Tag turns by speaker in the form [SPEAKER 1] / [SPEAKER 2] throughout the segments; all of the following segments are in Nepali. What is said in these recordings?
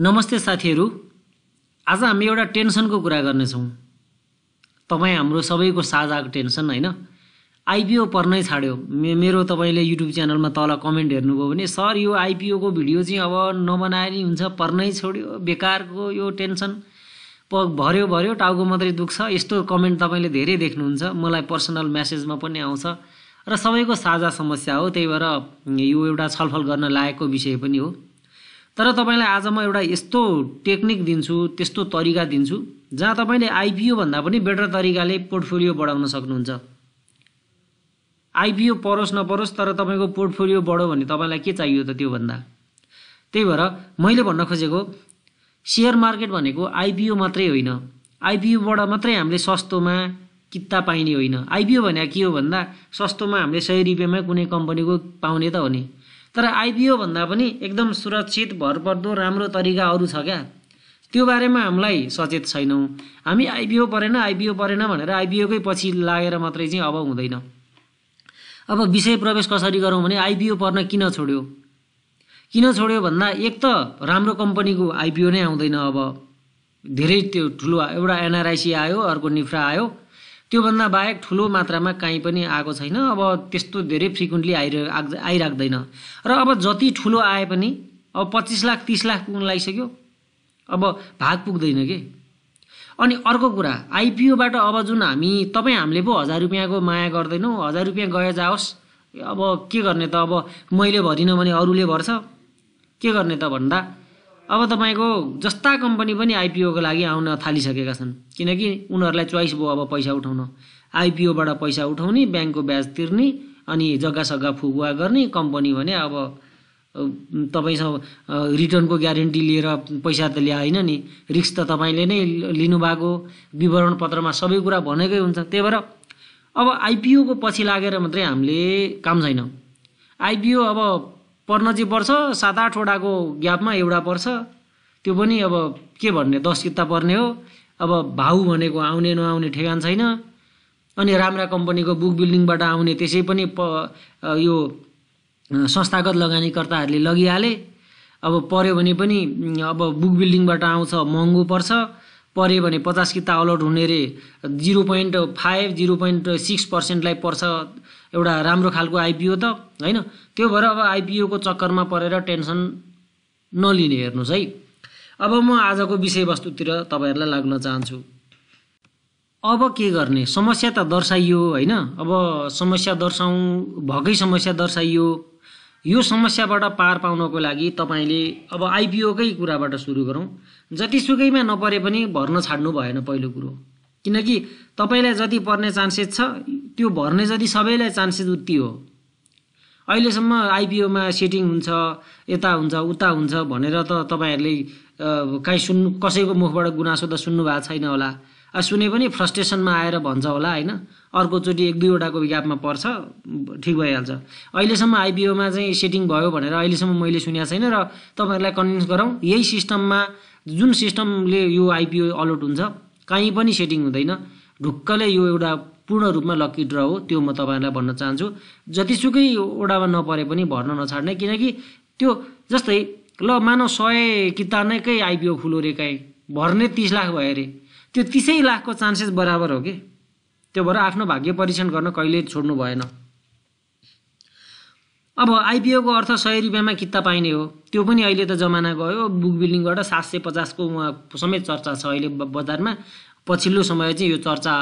[SPEAKER 1] नमस्ते साथीहरू आज हामी एउटा टेन्सनको कुरा गर्नेछौँ तपाईँ हाम्रो सबैको साझाको टेन्सन होइन आइपिओ पर्नै छाड्यो मे मेरो तपाईँले युट्युब च्यानलमा तल कमेन्ट हेर्नुभयो भने सर यो आइपिओको भिडियो चाहिँ अब नबनाएर हुन्छ पर्नै छोड्यो बेकारको यो टेन्सन प भर्यो भर्यो टाउको मात्रै दुख्छ यस्तो कमेन्ट तपाईँले धेरै देख्नुहुन्छ मलाई पर्सनल म्यासेजमा पनि आउँछ र सबैको साझा समस्या हो त्यही भएर यो एउटा छलफल गर्न लागेको विषय पनि हो तर तपाईँलाई आज म एउटा यस्तो टेक्निक दिन्छु त्यस्तो तरिका दिन्छु जहाँ तपाईँले आइपिओ भन्दा पनि बेटर तरिकाले पोर्टफोलियो बढाउन सक्नुहुन्छ आइपिओ परोस् नपरोस् तर तपाईँको पोर्टफोलियो बढो भने तपाईँलाई के चाहियो त त्योभन्दा त्यही भएर मैले भन्न खोजेको सेयर मार्केट भनेको आइपिओ मात्रै होइन आइपिओबाट मात्रै हामीले सस्तोमा कित्ता पाइने होइन आइपिओ भनेको के हो भन्दा सस्तोमा हामीले सय रुपियाँमा कुनै कम्पनीको पाउने त हो नि तर आइपिओ भन्दा पनि एकदम सुरक्षित भरपर्दो राम्रो तरिका अरू छ क्या त्यो बारेमा हामीलाई सचेत छैनौँ हामी आइपिओ परेन आइपिओ परेन भनेर आइपिओकै पछि लागेर मात्रै चाहिँ अब हुँदैन अब विषय प्रवेश कसरी गरौँ भने आइपिओ पर्न किन छोड्यो किन छोड्यो भन्दा एक त राम्रो कम्पनीको आइपिओ नै आउँदैन अब धेरै त्यो ठुलो एउटा एनआरआइसी आयो अर्को निफ्रा आयो त्योभन्दा बाहेक ठुलो मात्रामा काहीँ पनि आएको छैन अब त्यस्तो धेरै फ्रिक्वेन्टली आइर आइराख्दैन र अब जति ठुलो आए पनि अब पच्चिस लाख तिस लाख पुग्न लागिसक्यो अब भाग पुग्दैन कि अनि अर्को कुरा आइपिओबाट अब जुन हामी तपाईँ हामीले पो हजार रुपियाँको माया गर्दैनौँ हजार रुपियाँ गए जाओस् अब के गर्ने त अब मैले भरिनँ भने अरूले भर्छ के गर्ने त भन्दा अब तपाईँको जस्ता कम्पनी पनि आइपिओको लागि आउन थालिसकेका छन् किनकि उनीहरूलाई चोइस भयो अब पैसा उठाउन आइपिओबाट पैसा उठाउने ब्याङ्कको ब्याज तिर्ने अनि जग्गा सग्गा फुकुवा गर्ने कम्पनी भने अब तपाईँसँग रिटर्नको ग्यारेन्टी लिएर पैसा त ल्याएन नि रिक्स त तपाईँले नै लिनुभएको विवरण पत्रमा सबै कुरा भनेकै हुन्छ त्यही भएर अब आइपिओको पछि लागेर मात्रै हामीले काम छैन आइपिओ अब पर्न चाहिँ पर्छ सात आठवटाको ग्यापमा एउटा पर्छ त्यो पनि अब के भन्ने दस किता पर्ने हो अब भाउ भनेको आउने नआउने ठेगान छैन अनि राम्रा कम्पनीको बुक बिल्डिङबाट आउने त्यसै पनि प यो संस्थागत लगानीकर्ताहरूले लगिहाले अब पर्यो भने पनि अब बुक बिल्डिङबाट आउँछ महँगो पर्छ पऱ्यो भने पचास किता अलर्ट हुने रे zero point five zero point six पर्सेन्टलाई पर्छ एउटा राम्रो खालको आइपिओ त होइन त्यो भएर अब आइपिओको चक्करमा परेर टेन्सन नलिने हेर्नुहोस् है अब म आजको विषयवस्तुतिर तपाईँहरूलाई लाग्न चाहन्छु अब के गर्ने समस्या त दर्शाइयो होइन अब समस्या दर्शाउँ भएकै समस्या दर्शाइयो यो समस्याबाट पार पाउनको लागि तपाईँले अब आइपिओकै कुराबाट सुरु गरौँ जतिसुकैमा नपरे पनि भर्न छाड्नु भएन पहिलो कुरो किनकि तपाईँलाई जति पर्ने चान्सेस छ त्यो भर्ने जति सबैलाई चान्सेस उत्ति हो अहिलेसम्म आइपिओमा सेटिङ हुन्छ यता हुन्छ उता हुन्छ भनेर त तपाईँहरूले काहीँ सुन्नु कसैको मुखबाट गुनासो त सुन्नु भएको छैन होला सुने पनि फ्रस्ट्रेसनमा आएर भन्छ होला होइन अर्कोचोटि एक दुईवटाको ग्यापमा पर्छ ठिक भइहाल्छ अहिलेसम्म आइबिओमा चाहिँ सेटिङ भयो भनेर अहिलेसम्म मैले सुनेको छैन र तपाईँहरूलाई कन्भिन्स गरौँ यही सिस्टममा जुन सिस्टमले यो आइपिओ अलर्ट हुन्छ कहीँ पनि सेटिङ हुँदैन ढुक्कले यो एउटा पूर्ण रूपमा लक्की ड्र हो त्यो म तपाईँहरूलाई भन्न चाहन्छु जतिसुकै ओडामा नपरे पनि भर्न नछाड्ने किनकि त्यो जस्तै ल मानव सय कितानकै आइपिओ रे काहीँ भर्ने तिस लाख भयो अरे त्यो तिसै लाखको चान्सेस बराबर हो कि त्यो भएर आफ्नो भाग्य परीक्षण गर्न कहिले छोड्नु भएन अब आइपिओको अर्थ सय रुपियाँमा किता पाइने हो त्यो पनि अहिले त जमाना गयो बुक बिल्डिङबाट सात सय पचासको समेत चर्चा छ अहिले बजारमा पछिल्लो समय चाहिँ यो चर्चा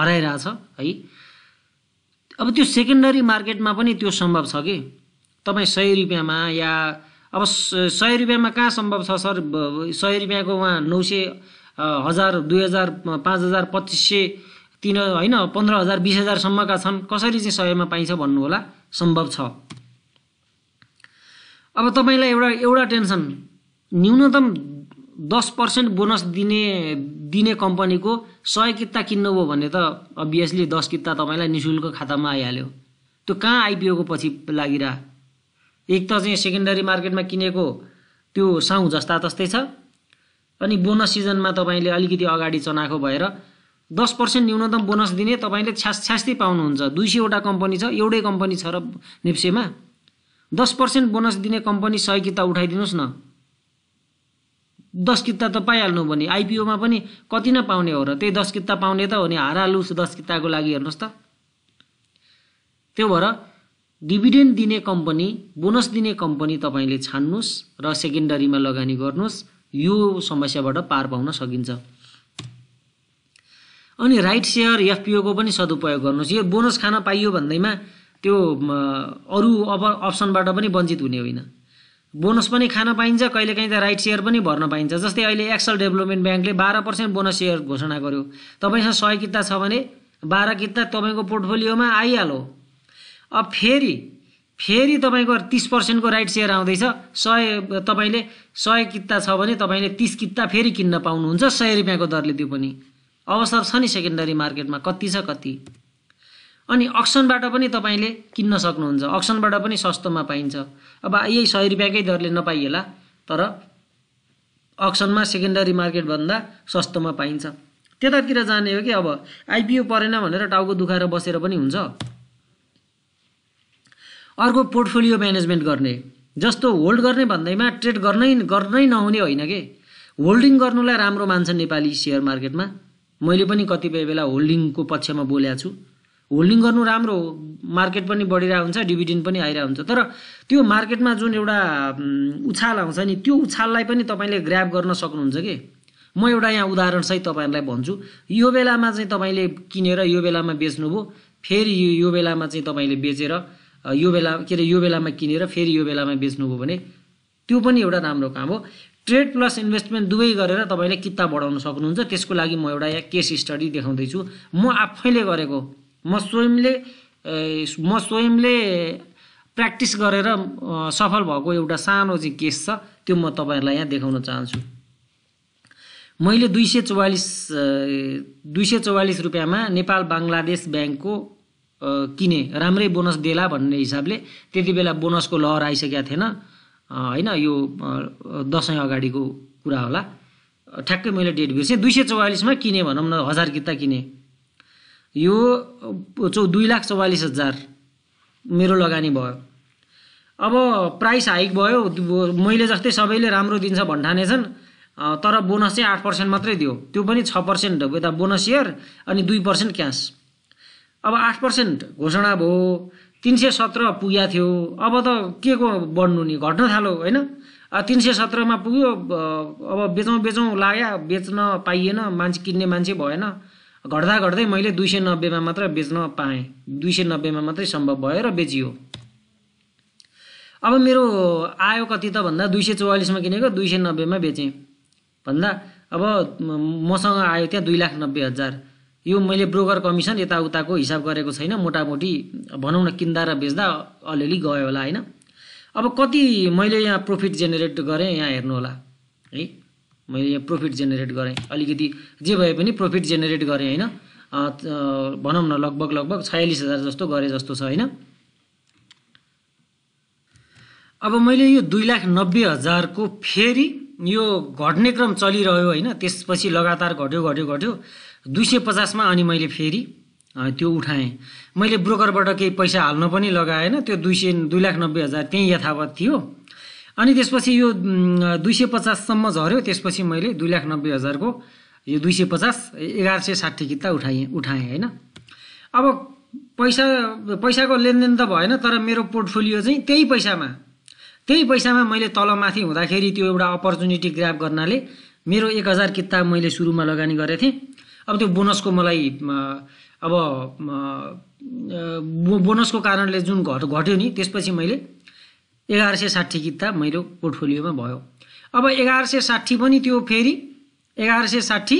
[SPEAKER 1] हराइरहेछ है अब त्यो सेकेन्डरी मार्केटमा पनि त्यो सम्भव छ कि तपाईँ सय रुपियाँमा या अब सय रुपियाँमा कहाँ सम्भव छ सर सय रुपियाँको उहाँ नौ सय हजार दुई हजार पाँच हजार पच्चिस सय तिन होइन पन्ध्र हजार बिस हजारसम्मका छन् कसरी चाहिँ सयमा पाइन्छ भन्नुहोला सम्भव छ अब तपाईँलाई एउटा एउटा टेन्सन न्यूनतम दस पर्सेन्ट बोनस दिने दिने कम्पनीको सय किता किन्नुभयो भने त अभियसली दस किता तपाईँलाई नि शुल्क खातामा आइहाल्यो त्यो कहाँ आइपिओको पछि लागिरह एक त चाहिँ सेकेन्डरी मार्केटमा किनेको त्यो साउ जस्ता तस्तै छ अनि बोनस सिजनमा तपाईँले अलिकति अगाडि चनाएको भएर दस पर्सेन्ट न्यूनतम बोनस दिने तपाईँले छ्यास छ्यास्ती पाउनुहुन्छ दुई सयवटा कम्पनी छ एउटै कम्पनी छ र नेप्सेमा दस पर्सेन्ट बोनस दिने कम्पनी सय किता उठाइदिनुहोस् न दस किता त पाइहाल्नु भने आइपिओमा पनि कति न पाउने हो र त्यही दस किता पाउने त हो नि हारालुस दस किताको लागि हेर्नुहोस् त त्यो भएर डिभिडेन्ड दिने कम्पनी बोनस दिने कम्पनी तपाईँले छान्नुहोस् र सेकेन्डरीमा लगानी गर्नुहोस् यो समस्याबाट पार पाउन सकिन्छ अनि राइट सेयर एफपिओको पनि सदुपयोग गर्नुहोस् यो बोनस खान पाइयो भन्दैमा त्यो अरू अब अप्सनबाट पनि वञ्चित हुने होइन बोनस पनि खान पाइन्छ कहिलेकाहीँ त राइट सेयर पनि भर्न पाइन्छ जस्तै अहिले एक्सल डेभलपमेन्ट ब्याङ्कले बाह्र पर्सेन्ट बोनस सेयर घोषणा गर्यो तपाईँसँग सय किता छ भने बाह्र किता तपाईँको पोर्टफोलियोमा आइहाल्यो अब फेरि फेरि तपाईँको तिस पर्सेन्टको राइट सेयर आउँदैछ सय तपाईँले सय किता छ भने तपाईँले तिस किता फेरि किन्न पाउनुहुन्छ सय रुपियाँको दरले त्यो पनि अवसर छ नि सेकेन्डरी मार्केटमा कति छ कति अनि अक्सनबाट पनि तपाईँले किन्न सक्नुहुन्छ अक्सनबाट पनि सस्तोमा पाइन्छ अब यही सय रुपियाँकै दरले नपाइएला तर अक्सनमा सेकेन्डरी मार्केटभन्दा सस्तोमा पाइन्छ त्यतातिर जाने हो कि अब आइपिओ परेन भनेर टाउको दुखाएर बसेर पनि हुन्छ अर्को पोर्टफोलियो म्यानेजमेन्ट गर्ने जस्तो होल्ड गर्ने भन्दैमा ट्रेड गर्नै गर्नै नहुने होइन कि होल्डिङ गर्नुलाई राम्रो मान्छन् नेपाली सेयर मार्केटमा मैले पनि कतिपय बेला होल्डिङको पक्षमा बोलेको छु होल्डिङ गर्नु राम्रो हो मार्केट पनि बढिरहेको हुन्छ डिभिडेन्ड पनि आइरहेको हुन्छ तर त्यो मार्केटमा जुन एउटा उछाल आउँछ नि त्यो उछाललाई पनि तपाईँले ग्राप गर्न सक्नुहुन्छ कि म एउटा यहाँ उदाहरण उदाहरणसहित तपाईँहरूलाई भन्छु यो बेलामा चाहिँ तपाईँले किनेर यो बेलामा बेच्नुभयो फेरि यो बेलामा चाहिँ तपाईँले बेचेर यो बेला के अरे यो बेलामा किनेर फेरि यो बेलामा बेच्नुभयो भने त्यो पनि एउटा राम्रो काम हो ट्रेड प्लस इन्भेस्टमेन्ट दुवै गरेर तपाईँले किताब बढाउन सक्नुहुन्छ त्यसको लागि म एउटा यहाँ केस स्टडी देखाउँदैछु म आफैले गरेको म स्वयंले म स्वयंले प्र्याक्टिस गरेर सफल भएको एउटा सानो चाहिँ केस छ त्यो म तपाईँहरूलाई यहाँ देखाउन चाहन्छु मैले दुई सय चौवालिस दुई सय चौवालिस रुपियाँमा नेपाल बङ्गलादेश ब्याङ्कको किने राम्रै बोनस देला भन्ने हिसाबले त्यति बेला बोनसको लहर आइसकेको थिएन होइन यो दसैँ अगाडिको कुरा होला ठ्याक्कै मैले डेट बिर्सेँ दुई सय चौवालिसमा किने भनौँ न हजार किता किने यो चौ दुई लाख चौवालिस हजार मेरो लगानी भयो अब प्राइस हाइक भयो मैले जस्तै सबैले राम्रो दिन्छ भन्ठानेछन् तर बोनस चाहिँ आठ पर्सेन्ट मात्रै दियो त्यो पनि छ पर्सेन्ट यता बोनस सेयर अनि दुई पर्सेन्ट क्यास अब आठ पर्सेन्ट घोषणा भयो तिन सय सत्र पुगेको थियो अब त के को बढ्नु नि घट्न थालो होइन तिन सय सत्रमा पुग्यो अब बेचौँ बेचौँ लाग्यो बेच्न पाइएन मान्छे किन्ने मान्छे भएन घट्दा घट्दै मैले दुई सय नब्बेमा मात्र बेच्न पाएँ दुई सय नब्बेमा मात्रै सम्भव भयो र बेचियो अब मेरो आयो कति त भन्दा दुई सय चौवालिसमा किनेको दुई सय नब्बेमा बेचेँ भन्दा अब मसँग आयो त्यहाँ दुई लाख नब्बे हजार यो मैले ब्रोकर कमिसन यताउताको हिसाब गरेको छैन मोटामोटी भनौँ न किन्दा र बेच्दा अलिअलि गयो होला होइन अब कति मैले यहाँ प्रफिट जेनेरेट गरेँ यहाँ हेर्नु होला है मैले यहाँ प्रफिट जेनेरेट गरेँ अलिकति जे भए पनि प्रफिट जेनेरेट गरेँ होइन भनौँ न लगभग लगभग छयालिस हजार जस्तो गरेँ जस्तो छ होइन अब मैले यो दुई लाख नब्बे हजारको फेरि यो घट्ने क्रम चलिरह्यो होइन त्यसपछि लगातार घट्यो घट्यो घट्यो दुई सय पचासमा अनि मैले फेरि त्यो उठाएँ मैले ब्रोकरबाट केही पैसा हाल्न पनि लगाएन त्यो दुई सय दुई लाख नब्बे हजार त्यहीँ यथावत थियो अनि त्यसपछि यो दुई सय पचाससम्म झऱ्यो त्यसपछि मैले दुई लाख नब्बे हजारको यो दुई सय पचास एघार सय साठी किता उठाएँ उठाएँ होइन अब पैसा पैसाको लेनदेन त भएन तर मेरो पोर्टफोलियो चाहिँ त्यही पैसामा त्यही पैसामा मैले तलमाथि हुँदाखेरि त्यो एउटा अपर्च्युनिटी ग्राफ गर्नाले मेरो एक हजार किताब मैले सुरुमा लगानी गरेको थिएँ अब त्यो बोनसको मलाई अब बोनसको कारणले जुन घट घट्यो नि त्यसपछि मैले एघार सय साठी किताब मेरो पोर्टफोलियोमा भयो अब एघार सय साठी पनि त्यो फेरि एघार सय साठी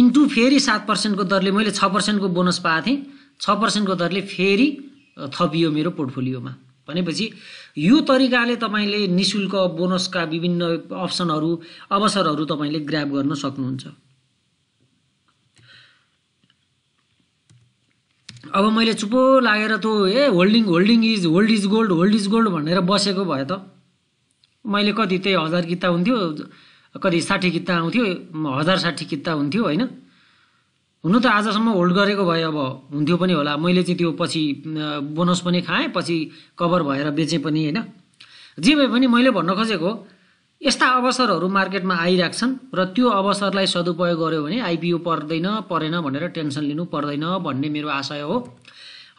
[SPEAKER 1] इन्टु फेरि सात पर्सेन्टको दरले मैले छ पर्सेन्टको बोनस पाएको थिएँ छ पर्सेन्टको दरले फेरि थपियो मेरो पोर्टफोलियोमा भनेपछि यो तरिकाले तपाईँले नि शुल्क बोनसका विभिन्न अप्सनहरू अवसरहरू तपाईँले ग्राप गर्न सक्नुहुन्छ अब मैले चुपो लागेर त्यो ए holding holding is hold is gold hold is gold भनेर बसेको भए त मैले कति त्यही हजार किता हुन्थ्यो कति साठी किता आउँथ्यो हजार साठी किता हुन्थ्यो होइन हुनु त आजसम्म होल्ड गरेको भए अब हुन्थ्यो पनि होला मैले चाहिँ त्यो पछि बोनस पनि खाएँ पछि कभर भएर बेचेँ पनि होइन जे भए पनि मैले भन्न खोजेको यस्ता अवसरहरू मार्केटमा आइराख्छन् र त्यो अवसरलाई सदुपयोग गर्यो भने आइपिओ पर्दैन परेन भनेर टेन्सन लिनु पर्दैन भन्ने मेरो आशय हो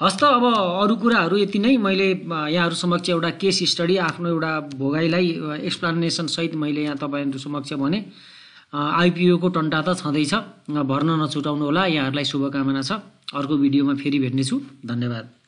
[SPEAKER 1] हस्त अब अरू कुराहरू यति नै मैले यहाँहरू समक्ष एउटा केस स्टडी आफ्नो एउटा भोगाईलाई सहित मैले यहाँ तपाईँहरू समक्ष भने आइपिओको टन्टा त छँदैछ भर्न नछुटाउनु होला यहाँहरूलाई शुभकामना छ अर्को भिडियोमा फेरि भेट्नेछु धन्यवाद